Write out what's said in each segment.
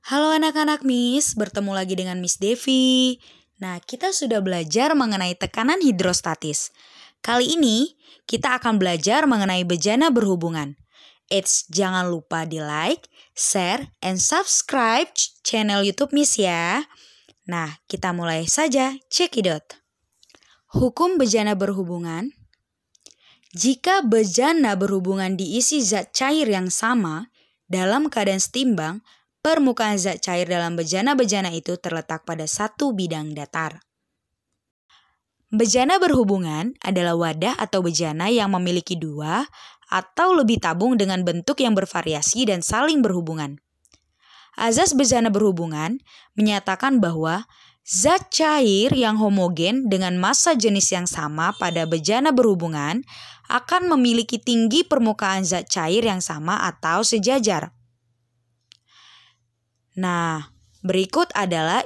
Halo anak-anak Miss, bertemu lagi dengan Miss Devi. Nah, kita sudah belajar mengenai tekanan hidrostatis. Kali ini kita akan belajar mengenai bejana berhubungan. Eits, jangan lupa di like, share, and subscribe channel YouTube Miss ya. Nah, kita mulai saja cekidot. Hukum bejana berhubungan jika bejana berhubungan diisi zat cair yang sama dalam keadaan setimbang, permukaan zat cair dalam bejana-bejana itu terletak pada satu bidang datar. Bejana berhubungan adalah wadah atau bejana yang memiliki dua atau lebih tabung dengan bentuk yang bervariasi dan saling berhubungan. Azas bejana berhubungan menyatakan bahwa zat cair yang homogen dengan massa jenis yang sama pada bejana berhubungan akan memiliki tinggi permukaan zat cair yang sama atau sejajar. Nah, berikut adalah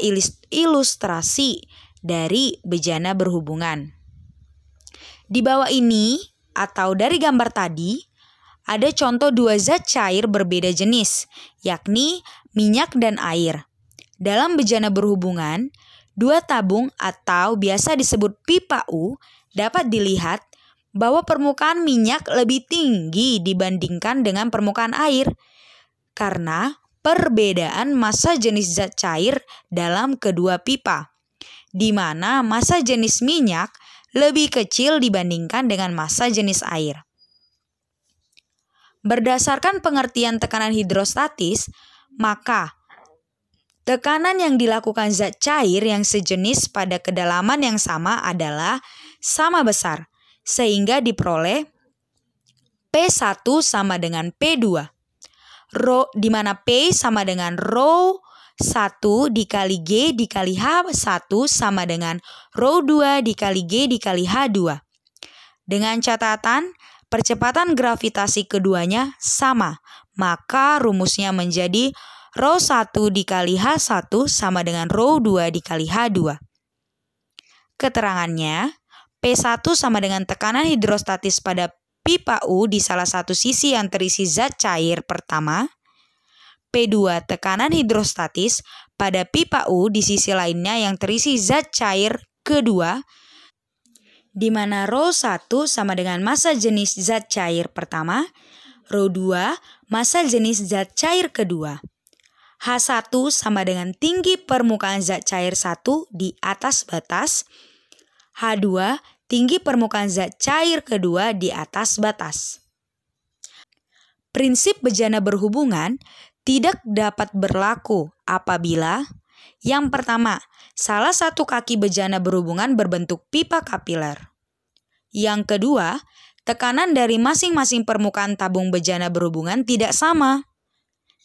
ilustrasi dari bejana berhubungan. Di bawah ini atau dari gambar tadi ada contoh dua zat cair berbeda jenis, yakni minyak dan air. Dalam bejana berhubungan, dua tabung atau biasa disebut pipa U dapat dilihat bahwa permukaan minyak lebih tinggi dibandingkan dengan permukaan air karena perbedaan massa jenis zat cair dalam kedua pipa, di mana massa jenis minyak lebih kecil dibandingkan dengan massa jenis air. Berdasarkan pengertian tekanan hidrostatis, maka Tekanan yang dilakukan zat cair yang sejenis pada kedalaman yang sama adalah sama besar, sehingga diperoleh P1 sama dengan P2 row di mana P sama dengan row 1 dikali G dikali H1 sama dengan row 2 dikali G dikali H2. Dengan catatan, percepatan gravitasi keduanya sama, maka rumusnya menjadi row 1 dikali H1 sama dengan row 2 dikali H2. Keterangannya, P1 sama dengan tekanan hidrostatis pada pipa U di salah satu sisi yang terisi zat cair pertama, P2 tekanan hidrostatis pada pipa U di sisi lainnya yang terisi zat cair kedua, di mana rho 1 sama dengan massa jenis zat cair pertama, rho 2 massa jenis zat cair kedua. H1 sama dengan tinggi permukaan zat cair 1 di atas batas, H2 tinggi permukaan zat cair kedua di atas batas. Prinsip bejana berhubungan tidak dapat berlaku apabila yang pertama, salah satu kaki bejana berhubungan berbentuk pipa kapiler. Yang kedua, tekanan dari masing-masing permukaan tabung bejana berhubungan tidak sama.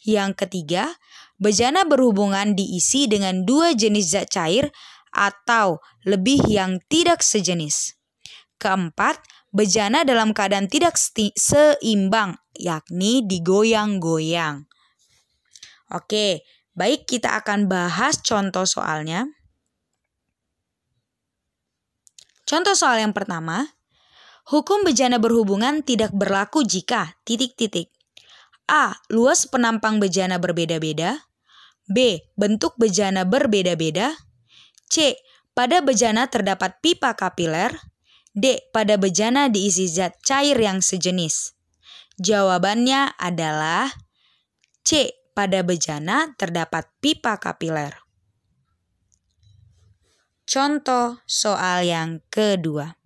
Yang ketiga, bejana berhubungan diisi dengan dua jenis zat cair atau lebih yang tidak sejenis. Keempat, bejana dalam keadaan tidak seimbang, yakni digoyang-goyang. Oke, baik kita akan bahas contoh soalnya. Contoh soal yang pertama, hukum bejana berhubungan tidak berlaku jika titik-titik. A. Luas penampang bejana berbeda-beda. B. Bentuk bejana berbeda-beda. C. Pada bejana terdapat pipa kapiler. D. Pada bejana diisi zat cair yang sejenis. Jawabannya adalah C. Pada bejana terdapat pipa kapiler. Contoh soal yang kedua.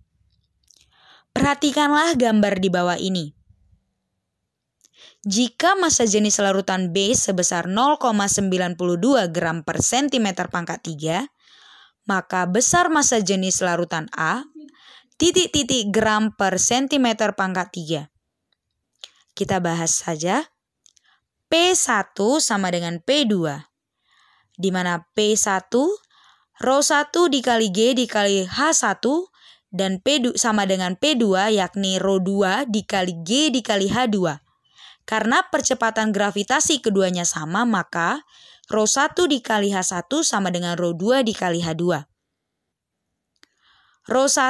Perhatikanlah gambar di bawah ini. Jika massa jenis larutan B sebesar 0,92 gram per sentimeter pangkat 3, maka besar massa jenis larutan A titik-titik gram per cm pangkat 3. Kita bahas saja P1 sama dengan P2. Di mana P1 rho 1 dikali G dikali H1 dan P 2 sama dengan P2 yakni rho 2 dikali G dikali H2. Karena percepatan gravitasi keduanya sama, maka Rho 1 dikali H1 sama dengan Rho 2 dikali H2. Rho 1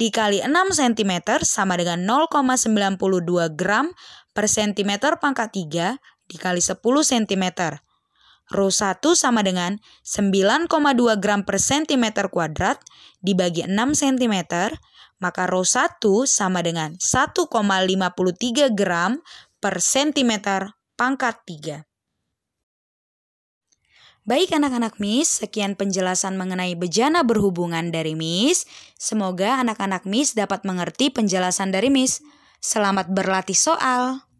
dikali 6 cm sama dengan 0,92 gram per cm pangkat 3 dikali 10 cm. Rho 1 sama dengan 9,2 gram per cm kuadrat dibagi 6 cm, maka Rho 1 sama dengan 1,53 gram per cm pangkat 3. Baik anak-anak Miss, sekian penjelasan mengenai bejana berhubungan dari Miss. Semoga anak-anak Miss dapat mengerti penjelasan dari Miss. Selamat berlatih soal.